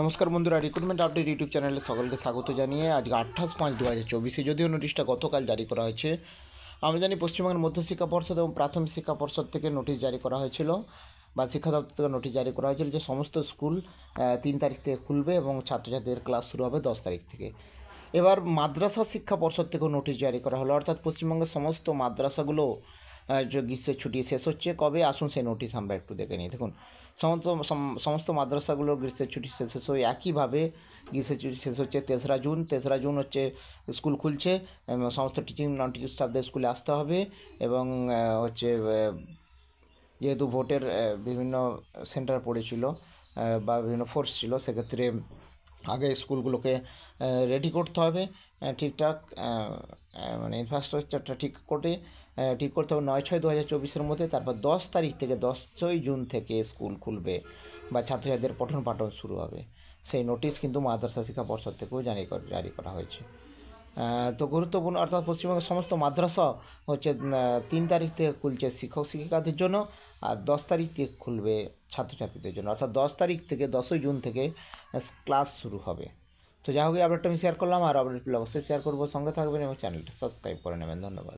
নমস্কার বন্ধুরা recruitment update YouTube চ্যানেলে সকলকে স্বাগত জানিয়ে আজকে আঠাশ পাঁচ দু হাজার চব্বিশে যদিও নোটিশটা গতকাল জারি করা হয়েছে আমরা জানি পশ্চিমবঙ্গের মধ্যশিক্ষা পর্ষদ এবং প্রাথমিক শিক্ষা পর্ষদ থেকে নোটিশ জারি করা হয়েছিল বা শিক্ষা দপ্তর থেকে নোটিশ জারি করা হয়েছিল যে সমস্ত স্কুল তিন তারিখ থেকে খুলবে এবং ছাত্রছাত্রীদের ক্লাস শুরু হবে দশ তারিখ থেকে এবার মাদ্রাসা শিক্ষা পর্ষদ থেকেও নোটিশ জারি করা হলো অর্থাৎ পশ্চিমবঙ্গের সমস্ত মাদ্রাসাগুলো গ্রীষ্মের ছুটি শেষ হচ্ছে কবে আসুন সেই নোটিশ আমরা একটু দেখে নিই দেখুন সমস্ত সমস্ত মাদ্রাসাগুলো গ্রীষ্মের ছুটি শেষ হয়ে একইভাবে গ্রীষ্মের ছুটি শেষ হচ্ছে তেসরা জুন তেসরা জুন হচ্ছে স্কুল খুলছে সমস্ত টিচিং নন টিচিং স্টাফদের স্কুলে আসতে হবে এবং হচ্ছে যেহেতু ভোটের বিভিন্ন সেন্টার পড়েছিল বা বিভিন্ন ফোর্স ছিল সেক্ষেত্রে আগে স্কুলগুলোকে রেডি করতে হবে ঠিকঠাক মানে ইনফ্রাস্ট্রাকচারটা ঠিক করে ঠিক করতে হবে নয় ছয় দু হাজার চব্বিশের মধ্যে তারপর দশ তারিখ থেকে দশ ছয় জুন থেকে স্কুল খুলবে বা ছাত্রছাত্রীদের পঠন পাঠন শুরু হবে সেই নোটিশ কিন্তু মাদ্রাসা শিক্ষা পর্ষদ থেকেও জারি জারি করা হয়েছে তো গুরুত্বপূর্ণ অর্থাৎ পশ্চিমবঙ্গের সমস্ত মাদ্রাসা হচ্ছে তিন তারিখ থেকে খুলছে শিক্ষক শিক্ষিকাদের জন্য আর দশ তারিখ থেকে খুলবে ছাত্রছাত্রীদের জন্য অর্থাৎ দশ তারিখ থেকে দশই জুন থেকে ক্লাস শুরু হবে তো যা হোক আপডেটটা আমি শেয়ার করলাম আর আপডেটগুলো অবশ্যই শেয়ার করবো সঙ্গে থাকবেন এবং চ্যানেলটা সাবস্ক্রাইব করে নেবেন ধন্যবাদ